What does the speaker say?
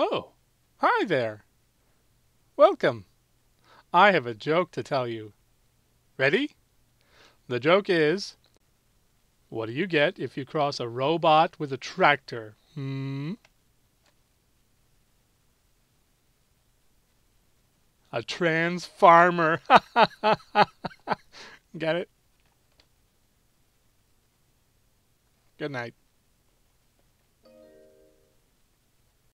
Oh, hi there. Welcome. I have a joke to tell you. Ready? The joke is What do you get if you cross a robot with a tractor? Hmm? A trans farmer. Get it? Good night.